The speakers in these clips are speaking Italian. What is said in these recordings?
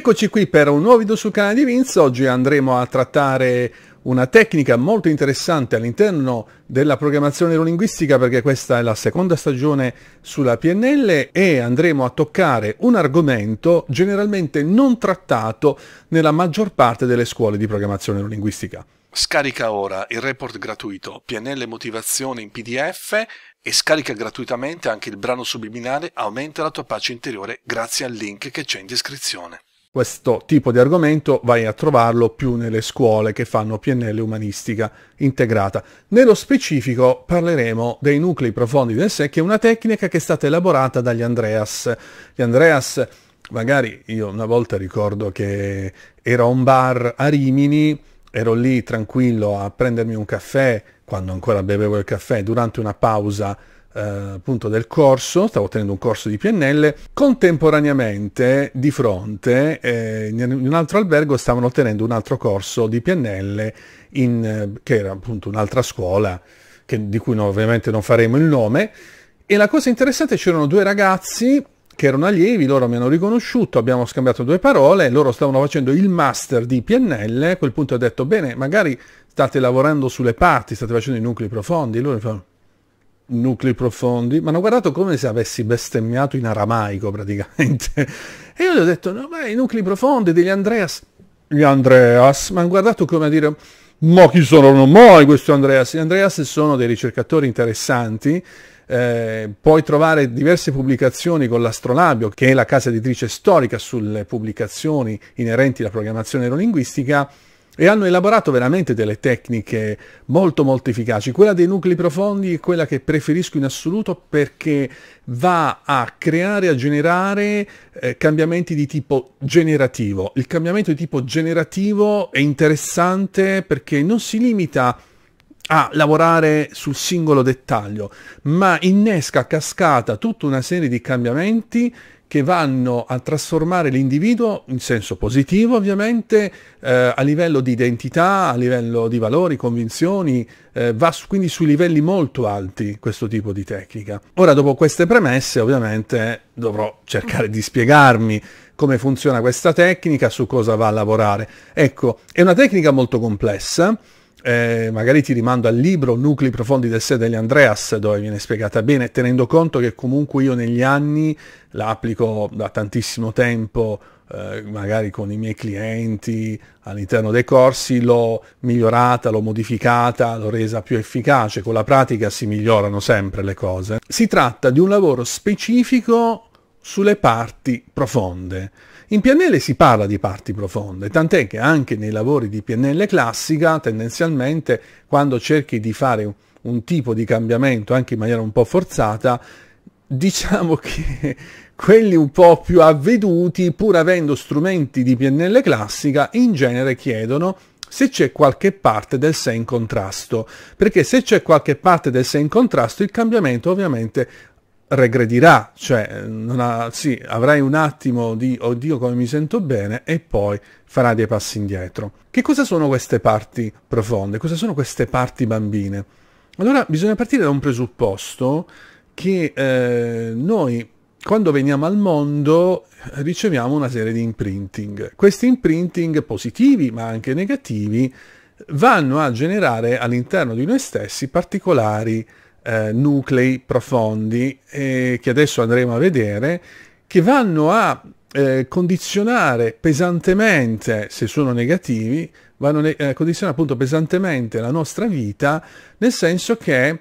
Rieccoci qui per un nuovo video sul canale di Vince, oggi andremo a trattare una tecnica molto interessante all'interno della programmazione neurolinguistica perché questa è la seconda stagione sulla PNL e andremo a toccare un argomento generalmente non trattato nella maggior parte delle scuole di programmazione neurolinguistica. Scarica ora il report gratuito PNL Motivazione in PDF e scarica gratuitamente anche il brano subliminale Aumenta la tua pace interiore grazie al link che c'è in descrizione questo tipo di argomento vai a trovarlo più nelle scuole che fanno PNL umanistica integrata. Nello specifico parleremo dei nuclei profondi del sé, che è una tecnica che è stata elaborata dagli Andreas. Gli Andreas, magari io una volta ricordo che era un bar a Rimini, ero lì tranquillo a prendermi un caffè, quando ancora bevevo il caffè, durante una pausa eh, appunto del corso, stavo tenendo un corso di PNL, contemporaneamente di fronte eh, in un altro albergo stavano tenendo un altro corso di PNL in, eh, che era appunto un'altra scuola che, di cui no, ovviamente non faremo il nome e la cosa interessante c'erano due ragazzi che erano allievi, loro mi hanno riconosciuto, abbiamo scambiato due parole, loro stavano facendo il master di PNL, a quel punto ho detto bene, magari state lavorando sulle parti, state facendo i nuclei profondi, loro mi fanno nuclei profondi, ma hanno guardato come se avessi bestemmiato in aramaico praticamente. E io gli ho detto, no, ma i nuclei profondi degli Andreas. Gli Andreas ma hanno guardato come a dire, ma chi sono mai questi Andreas? Gli Andreas sono dei ricercatori interessanti. Eh, puoi trovare diverse pubblicazioni con l'Astrolabio, che è la casa editrice storica sulle pubblicazioni inerenti alla programmazione neurolinguistica e hanno elaborato veramente delle tecniche molto molto efficaci. Quella dei nuclei profondi è quella che preferisco in assoluto perché va a creare, a generare eh, cambiamenti di tipo generativo. Il cambiamento di tipo generativo è interessante perché non si limita a lavorare sul singolo dettaglio, ma innesca a cascata tutta una serie di cambiamenti che vanno a trasformare l'individuo in senso positivo ovviamente eh, a livello di identità, a livello di valori, convinzioni, eh, va su, quindi sui livelli molto alti questo tipo di tecnica. Ora dopo queste premesse ovviamente dovrò cercare di spiegarmi come funziona questa tecnica, su cosa va a lavorare. Ecco, è una tecnica molto complessa, eh, magari ti rimando al libro Nuclei profondi del sé degli Andreas dove viene spiegata bene, tenendo conto che comunque io negli anni la applico da tantissimo tempo, eh, magari con i miei clienti all'interno dei corsi, l'ho migliorata, l'ho modificata, l'ho resa più efficace, con la pratica si migliorano sempre le cose. Si tratta di un lavoro specifico sulle parti profonde. In PNL si parla di parti profonde, tant'è che anche nei lavori di PNL classica, tendenzialmente, quando cerchi di fare un, un tipo di cambiamento, anche in maniera un po' forzata, diciamo che quelli un po' più avveduti, pur avendo strumenti di PNL classica, in genere chiedono se c'è qualche parte del sé in contrasto, perché se c'è qualche parte del sé in contrasto il cambiamento ovviamente regredirà, cioè ha, sì, avrai un attimo di oddio come mi sento bene e poi farà dei passi indietro. Che cosa sono queste parti profonde? Cosa sono queste parti bambine? Allora bisogna partire da un presupposto che eh, noi quando veniamo al mondo riceviamo una serie di imprinting. Questi imprinting positivi ma anche negativi vanno a generare all'interno di noi stessi particolari eh, nuclei profondi eh, che adesso andremo a vedere, che vanno a eh, condizionare pesantemente, se sono negativi, vanno ne a eh, condizionare appunto pesantemente la nostra vita, nel senso che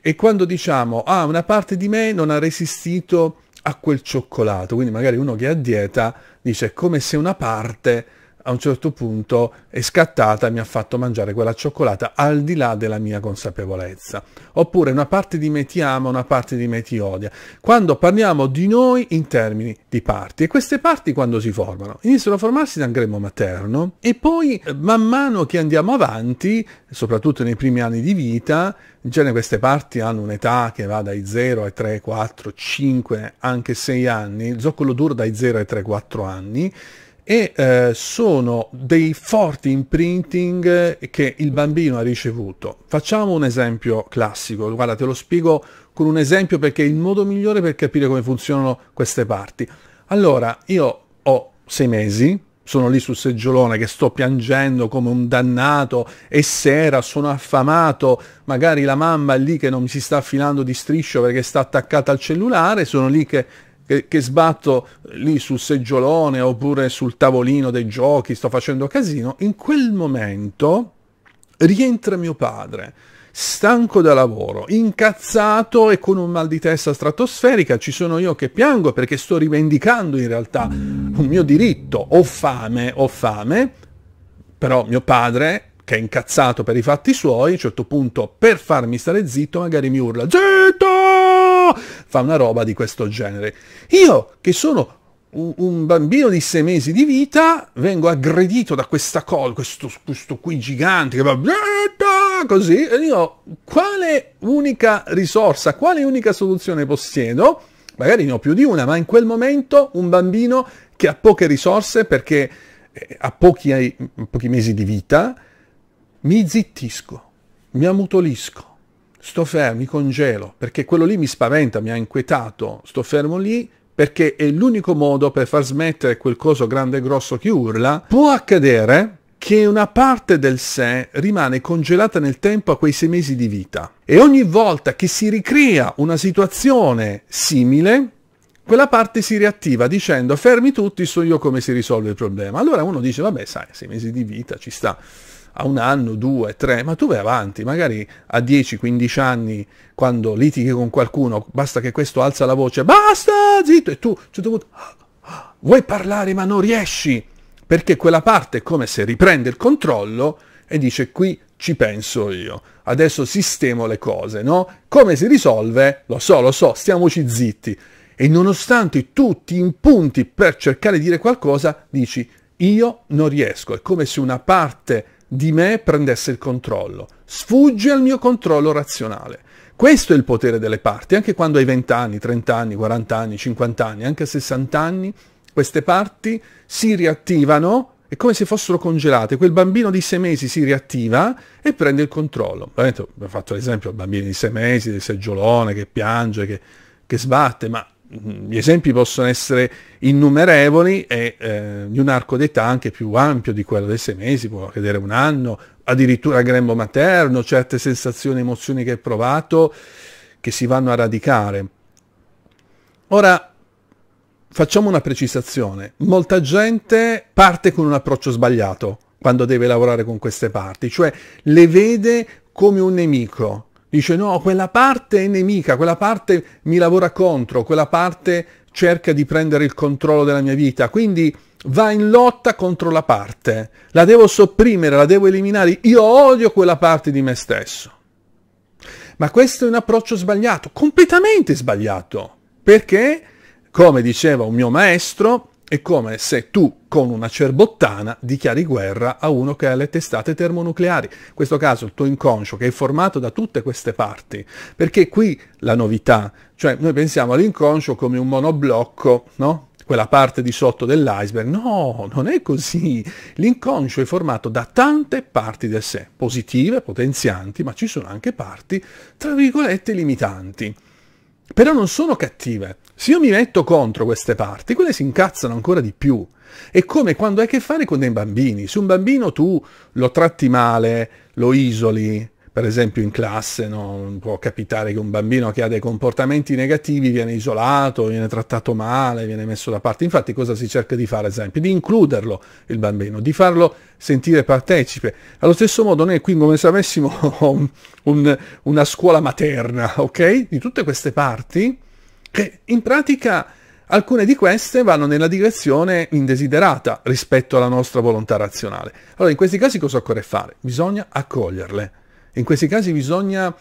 è quando diciamo, ah, una parte di me non ha resistito a quel cioccolato, quindi magari uno che ha dieta dice come se una parte a un certo punto è scattata e mi ha fatto mangiare quella cioccolata al di là della mia consapevolezza. Oppure una parte di me ti ama, una parte di me ti odia. Quando parliamo di noi in termini di parti. E queste parti quando si formano? Iniziano a formarsi dal gremo materno e poi man mano che andiamo avanti, soprattutto nei primi anni di vita, in genere queste parti hanno un'età che va dai 0 ai 3, 4, 5, anche 6 anni. Il zoccolo duro dai 0 ai 3, 4 anni e eh, sono dei forti imprinting che il bambino ha ricevuto. Facciamo un esempio classico, guarda te lo spiego con un esempio perché è il modo migliore per capire come funzionano queste parti. Allora, io ho sei mesi, sono lì sul seggiolone che sto piangendo come un dannato, è sera, sono affamato, magari la mamma è lì che non mi si sta affilando di striscio perché sta attaccata al cellulare, sono lì che che, che sbatto lì sul seggiolone oppure sul tavolino dei giochi, sto facendo casino, in quel momento rientra mio padre stanco da lavoro, incazzato e con un mal di testa stratosferica, ci sono io che piango perché sto rivendicando in realtà un mio diritto, ho fame, ho fame, però mio padre che è incazzato per i fatti suoi, a un certo punto per farmi stare zitto magari mi urla zitto fa una roba di questo genere. Io che sono un, bambino di sei mesi di vita, vengo aggredito da questa cosa, questo, questo qui gigante che va così, e io quale unica risorsa, quale unica soluzione possiedo? Magari ne ho più di una, ma in quel momento un bambino che ha poche risorse perché eh, ha pochi, pochi mesi di vita, mi zittisco, mi ammutolisco sto fermo, mi congelo, perché quello lì mi spaventa, mi ha inquietato, sto fermo lì perché è l'unico modo per far smettere quel coso grande e grosso che urla, può accadere che una parte del sé rimane congelata nel tempo a quei sei mesi di vita. E ogni volta che si ricrea una situazione simile, quella parte si riattiva dicendo fermi tutti, so io come si risolve il problema. Allora uno dice, vabbè, sai, sei mesi di vita ci sta a un anno, due, tre, ma tu vai avanti, magari a 10-15 anni quando litighi con qualcuno, basta che questo alza la voce, basta, zitto, e tu a un certo punto ah, vuoi parlare ma non riesci, perché quella parte è come se riprende il controllo e dice qui ci penso io, adesso sistemo le cose, no? Come si risolve? Lo so, lo so, stiamoci zitti. E nonostante tutti in punti per cercare di dire qualcosa, dici io non riesco, è come se una parte di me prendesse il controllo. Sfugge al mio controllo razionale. Questo è il potere delle parti, anche quando hai 20 anni, 30 anni, 40 anni, 50 anni, anche 60 anni, queste parti si riattivano è come se fossero congelate, quel bambino di sei mesi si riattiva e prende il controllo. Abbiamo fatto l'esempio al bambino di sei mesi, del seggiolone che piange, che, che sbatte, ma gli esempi possono essere innumerevoli e eh, di un arco d'età anche più ampio di quello dei sei mesi, può accadere un anno, addirittura grembo materno, certe sensazioni, emozioni che hai provato che si vanno a radicare. Ora, facciamo una precisazione. Molta gente parte con un approccio sbagliato quando deve lavorare con queste parti, cioè le vede come un nemico, Dice no, quella parte è nemica, quella parte mi lavora contro, quella parte cerca di prendere il controllo della mia vita. Quindi va in lotta contro la parte, la devo sopprimere, la devo eliminare, io odio quella parte di me stesso. Ma questo è un approccio sbagliato, completamente sbagliato, perché, come diceva un mio maestro, è come se tu con una cerbottana dichiari guerra a uno che ha le testate termonucleari. In questo caso il tuo inconscio che è formato da tutte queste parti. Perché qui la novità, cioè noi pensiamo all'inconscio come un monoblocco, no? quella parte di sotto dell'iceberg. No, non è così. L'inconscio è formato da tante parti del sé, positive, potenzianti, ma ci sono anche parti, tra virgolette, limitanti. Però non sono cattive. Se io mi metto contro queste parti, quelle si incazzano ancora di più. È come quando hai a che fare con dei bambini. Se un bambino tu lo tratti male, lo isoli, per esempio in classe no? può capitare che un bambino che ha dei comportamenti negativi viene isolato, viene trattato male, viene messo da parte. Infatti cosa si cerca di fare, ad esempio? Di includerlo il bambino, di farlo sentire partecipe. Allo stesso modo noi qui come se avessimo un, un, una scuola materna, ok? Di tutte queste parti che in pratica alcune di queste vanno nella direzione indesiderata rispetto alla nostra volontà razionale. Allora in questi casi cosa occorre fare? Bisogna accoglierle in questi casi bisogna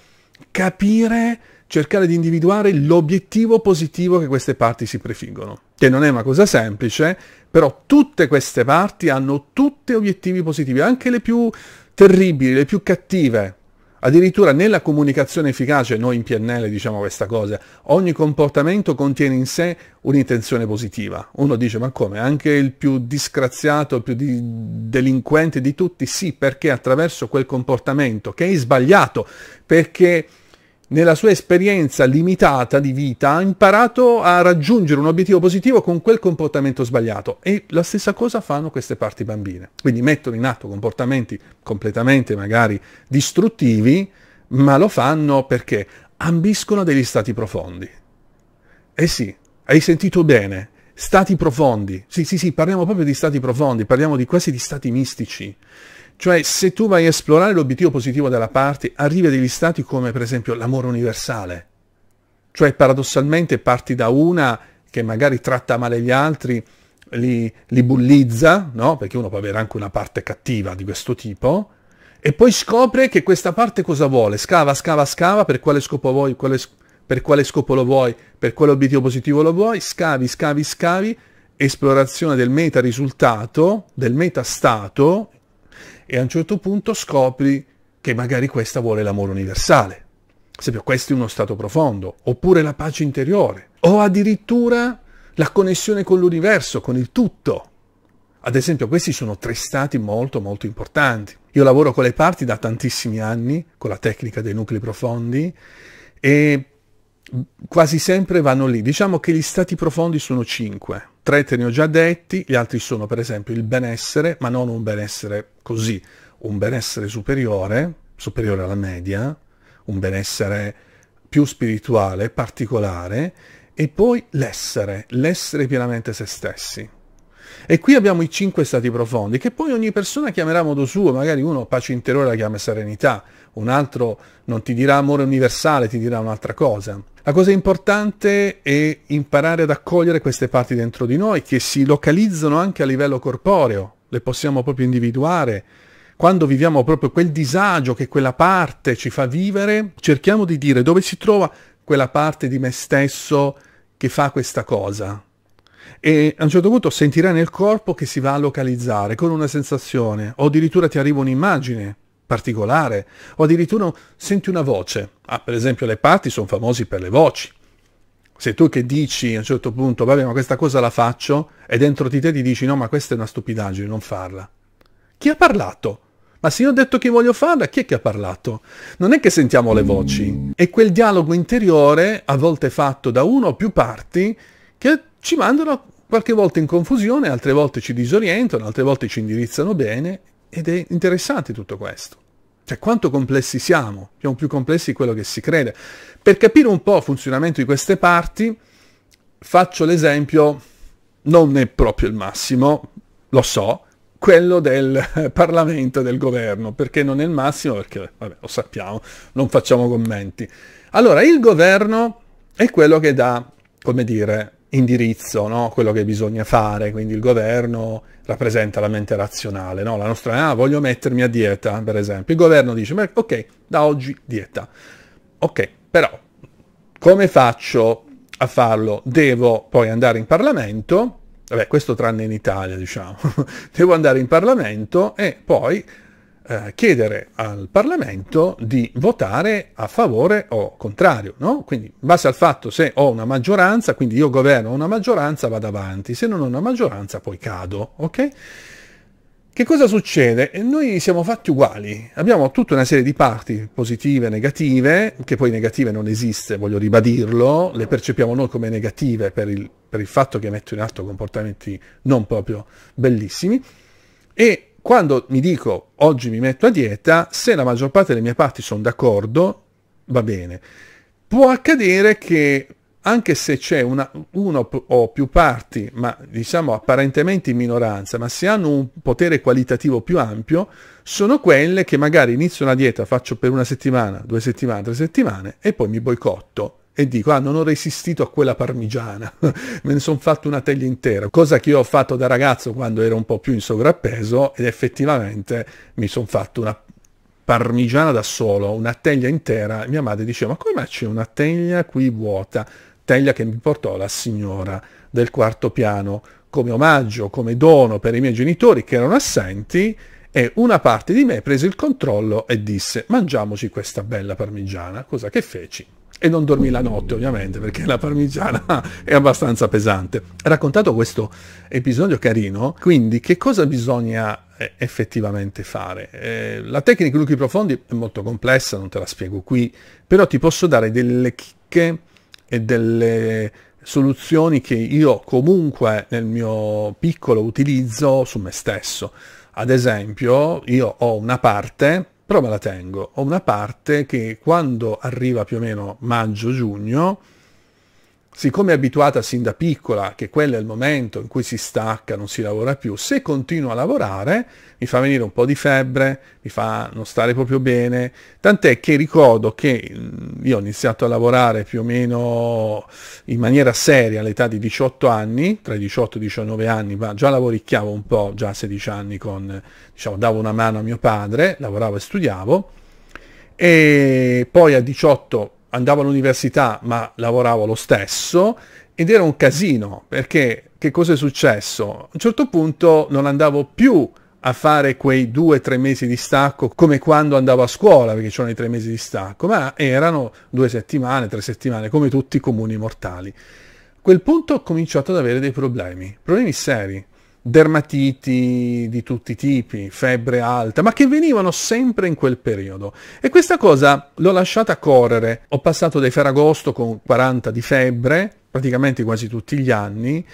capire, cercare di individuare l'obiettivo positivo che queste parti si prefiggono, che non è una cosa semplice, però tutte queste parti hanno tutti obiettivi positivi, anche le più terribili, le più cattive, Addirittura nella comunicazione efficace, noi in PNL diciamo questa cosa, ogni comportamento contiene in sé un'intenzione positiva. Uno dice ma come? Anche il più disgraziato, il più di delinquente di tutti? Sì, perché attraverso quel comportamento che è sbagliato, perché nella sua esperienza limitata di vita, ha imparato a raggiungere un obiettivo positivo con quel comportamento sbagliato. E la stessa cosa fanno queste parti bambine. Quindi mettono in atto comportamenti completamente magari distruttivi, ma lo fanno perché ambiscono degli stati profondi. Eh sì, hai sentito bene. Stati profondi. Sì, sì, sì, parliamo proprio di stati profondi, parliamo di quasi di stati mistici. Cioè, se tu vai a esplorare l'obiettivo positivo della parte, arrivi a degli stati come per esempio l'amore universale. Cioè, paradossalmente parti da una che magari tratta male gli altri, li, li bullizza, no? Perché uno può avere anche una parte cattiva di questo tipo, e poi scopre che questa parte cosa vuole, scava, scava, scava, per quale scopo vuoi, quale, per quale scopo lo vuoi, per quale obiettivo positivo lo vuoi, scavi, scavi, scavi, esplorazione del meta risultato, del meta stato, e a un certo punto scopri che magari questa vuole l'amore universale. Esempio, questo è uno stato profondo, oppure la pace interiore, o addirittura la connessione con l'universo, con il tutto. Ad esempio, questi sono tre stati molto molto importanti. Io lavoro con le parti da tantissimi anni, con la tecnica dei nuclei profondi, e quasi sempre vanno lì. Diciamo che gli stati profondi sono cinque. Tre te ne ho già detti, gli altri sono per esempio il benessere, ma non un benessere così, un benessere superiore, superiore alla media, un benessere più spirituale, particolare, e poi l'essere, l'essere pienamente se stessi. E qui abbiamo i cinque stati profondi, che poi ogni persona chiamerà a modo suo, magari uno pace interiore la chiama serenità, un altro non ti dirà amore universale, ti dirà un'altra cosa. La cosa importante è imparare ad accogliere queste parti dentro di noi che si localizzano anche a livello corporeo, le possiamo proprio individuare. Quando viviamo proprio quel disagio che quella parte ci fa vivere, cerchiamo di dire dove si trova quella parte di me stesso che fa questa cosa. E a un certo punto sentirai nel corpo che si va a localizzare con una sensazione o addirittura ti arriva un'immagine particolare, o addirittura senti una voce. Ah, per esempio le parti sono famosi per le voci. Se tu che dici a un certo punto, vabbè ma questa cosa la faccio, e dentro di te ti dici no ma questa è una stupidaggine, non farla. Chi ha parlato? Ma se io ho detto che voglio farla, chi è che ha parlato? Non è che sentiamo le voci, è quel dialogo interiore, a volte fatto da uno o più parti, che ci mandano qualche volta in confusione, altre volte ci disorientano, altre volte ci indirizzano bene ed è interessante tutto questo. Cioè quanto complessi siamo? Siamo più complessi di quello che si crede. Per capire un po' il funzionamento di queste parti, faccio l'esempio, non è proprio il massimo, lo so, quello del Parlamento e del governo, perché non è il massimo, perché vabbè, lo sappiamo, non facciamo commenti. Allora, il governo è quello che dà, come dire, indirizzo, no? quello che bisogna fare, quindi il governo rappresenta la mente razionale, no? la nostra, ah, voglio mettermi a dieta, per esempio, il governo dice, ok, da oggi dieta, ok, però come faccio a farlo? Devo poi andare in Parlamento, vabbè, questo tranne in Italia, diciamo, devo andare in Parlamento e poi eh, chiedere al Parlamento di votare a favore o contrario, no? Quindi in base al fatto se ho una maggioranza, quindi io governo una maggioranza, vado avanti, se non ho una maggioranza poi cado, ok? Che cosa succede? Noi siamo fatti uguali, abbiamo tutta una serie di parti positive e negative, che poi negative non esiste, voglio ribadirlo, le percepiamo noi come negative per il, per il fatto che mettono in atto comportamenti non proprio bellissimi, e quando mi dico oggi mi metto a dieta, se la maggior parte delle mie parti sono d'accordo, va bene. Può accadere che anche se c'è una, una, o più parti, ma diciamo apparentemente in minoranza, ma se hanno un potere qualitativo più ampio, sono quelle che magari inizio una dieta, faccio per una settimana, due settimane, tre settimane e poi mi boicotto e dico, ah, non ho resistito a quella parmigiana, me ne sono fatto una teglia intera, cosa che io ho fatto da ragazzo quando ero un po' più in sovrappeso ed effettivamente mi sono fatto una parmigiana da solo, una teglia intera. Mia madre diceva, ma come mai c'è una teglia qui vuota? Teglia che mi portò la signora del quarto piano come omaggio, come dono per i miei genitori che erano assenti e una parte di me prese il controllo e disse mangiamoci questa bella parmigiana, cosa che feci e non dormì la notte ovviamente perché la parmigiana è abbastanza pesante. Raccontato questo episodio carino, quindi che cosa bisogna eh, effettivamente fare? Eh, la tecnica di lucchi profondi è molto complessa, non te la spiego qui, però ti posso dare delle chicche e delle soluzioni che io comunque nel mio piccolo utilizzo su me stesso. Ad esempio, io ho una parte però me la tengo. Ho una parte che quando arriva più o meno maggio-giugno siccome è abituata sin da piccola che quello è il momento in cui si stacca, non si lavora più, se continuo a lavorare mi fa venire un po' di febbre, mi fa non stare proprio bene, tant'è che ricordo che mm, io ho iniziato a lavorare più o meno in maniera seria all'età di 18 anni, tra i 18 e i 19 anni, ma già lavoricchiavo un po', già a 16 anni con, diciamo, davo una mano a mio padre, lavoravo e studiavo, e poi a 18 andavo all'università ma lavoravo lo stesso ed era un casino perché che cosa è successo? A un certo punto non andavo più a fare quei due o tre mesi di stacco come quando andavo a scuola perché c'erano i tre mesi di stacco ma erano due settimane, tre settimane come tutti i comuni mortali. A quel punto ho cominciato ad avere dei problemi, problemi seri, dermatiti di tutti i tipi, febbre alta, ma che venivano sempre in quel periodo. E questa cosa l'ho lasciata correre. Ho passato dai Ferragosto con 40 di febbre, praticamente quasi tutti gli anni.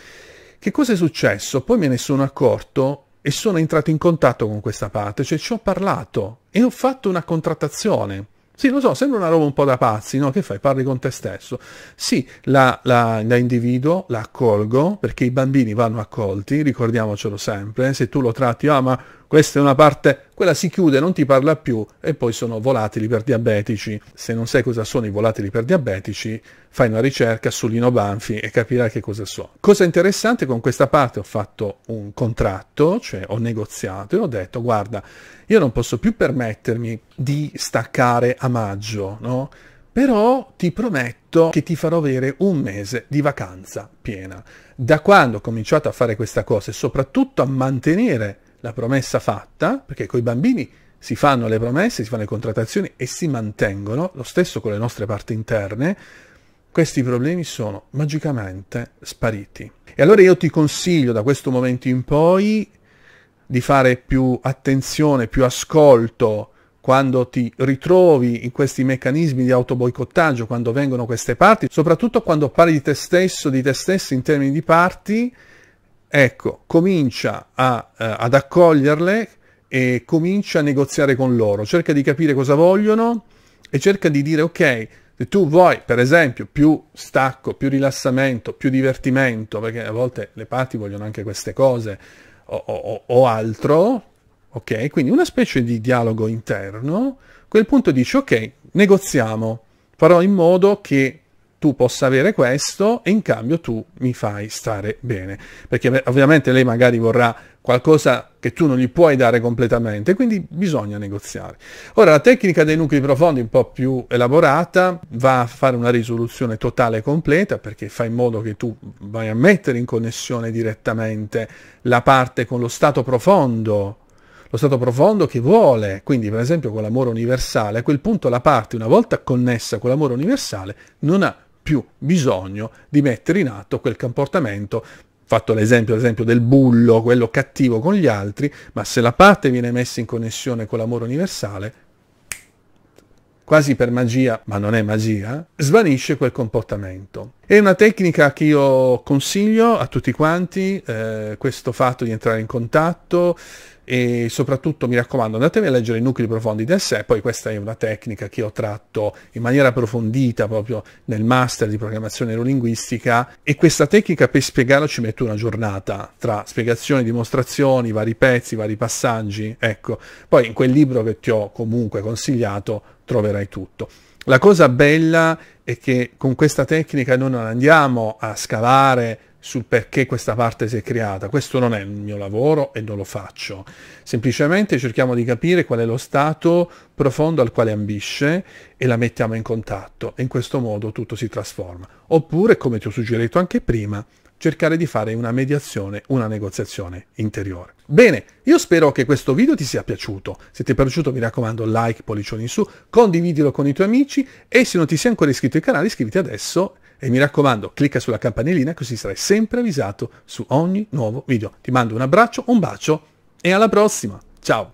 Che cosa è successo? Poi me ne sono accorto e sono entrato in contatto con questa parte, cioè ci ho parlato e ho fatto una contrattazione sì, lo so, sembra una roba un po' da pazzi, no? Che fai? Parli con te stesso. Sì, la, la, la, individuo, la accolgo, perché i bambini vanno accolti, ricordiamocelo sempre. Se tu lo tratti, ah ma questa è una parte, quella si chiude, non ti parla più e poi sono volatili per diabetici. Se non sai cosa sono i volatili per diabetici, fai una ricerca su Lino Banfi e capirai che cosa sono. Cosa interessante, con questa parte ho fatto un contratto, cioè ho negoziato e ho detto guarda, io non posso più permettermi di staccare a maggio, no? però ti prometto che ti farò avere un mese di vacanza piena. Da quando ho cominciato a fare questa cosa e soprattutto a mantenere la promessa fatta, perché con i bambini si fanno le promesse, si fanno le contrattazioni e si mantengono, lo stesso con le nostre parti interne, questi problemi sono magicamente spariti. E allora io ti consiglio da questo momento in poi di fare più attenzione, più ascolto quando ti ritrovi in questi meccanismi di autoboicottaggio, quando vengono queste parti, soprattutto quando parli di te stesso, di te stesso in termini di parti, ecco, comincia a, eh, ad accoglierle e comincia a negoziare con loro, cerca di capire cosa vogliono e cerca di dire ok, se tu vuoi per esempio più stacco, più rilassamento, più divertimento, perché a volte le parti vogliono anche queste cose o, o, o altro, ok? Quindi una specie di dialogo interno, a quel punto dici ok, negoziamo, farò in modo che tu possa avere questo e in cambio tu mi fai stare bene. Perché ovviamente lei magari vorrà qualcosa che tu non gli puoi dare completamente, quindi bisogna negoziare. Ora la tecnica dei nuclei profondi un po' più elaborata va a fare una risoluzione totale e completa perché fa in modo che tu vai a mettere in connessione direttamente la parte con lo stato profondo lo stato profondo che vuole, quindi per esempio con l'amore universale, a quel punto la parte, una volta connessa con l'amore universale, non ha più bisogno di mettere in atto quel comportamento fatto l'esempio, l'esempio del bullo, quello cattivo con gli altri, ma se la parte viene messa in connessione con l'amore universale, quasi per magia, ma non è magia, svanisce quel comportamento. È una tecnica che io consiglio a tutti quanti, eh, questo fatto di entrare in contatto e soprattutto mi raccomando andatevi a leggere i nuclei profondi del sé, poi questa è una tecnica che ho tratto in maniera approfondita proprio nel master di programmazione neurolinguistica e questa tecnica per spiegarlo ci metto una giornata tra spiegazioni, dimostrazioni, vari pezzi, vari passaggi, ecco, poi in quel libro che ti ho comunque consigliato troverai tutto. La cosa bella è che con questa tecnica noi non andiamo a scavare sul perché questa parte si è creata, questo non è il mio lavoro e non lo faccio, semplicemente cerchiamo di capire qual è lo stato profondo al quale ambisce e la mettiamo in contatto e in questo modo tutto si trasforma. Oppure, come ti ho suggerito anche prima, cercare di fare una mediazione, una negoziazione interiore. Bene, io spero che questo video ti sia piaciuto. Se ti è piaciuto mi raccomando like, pollicione in su, condividilo con i tuoi amici e se non ti sei ancora iscritto al canale iscriviti adesso e mi raccomando clicca sulla campanellina così sarai sempre avvisato su ogni nuovo video. Ti mando un abbraccio, un bacio e alla prossima. Ciao!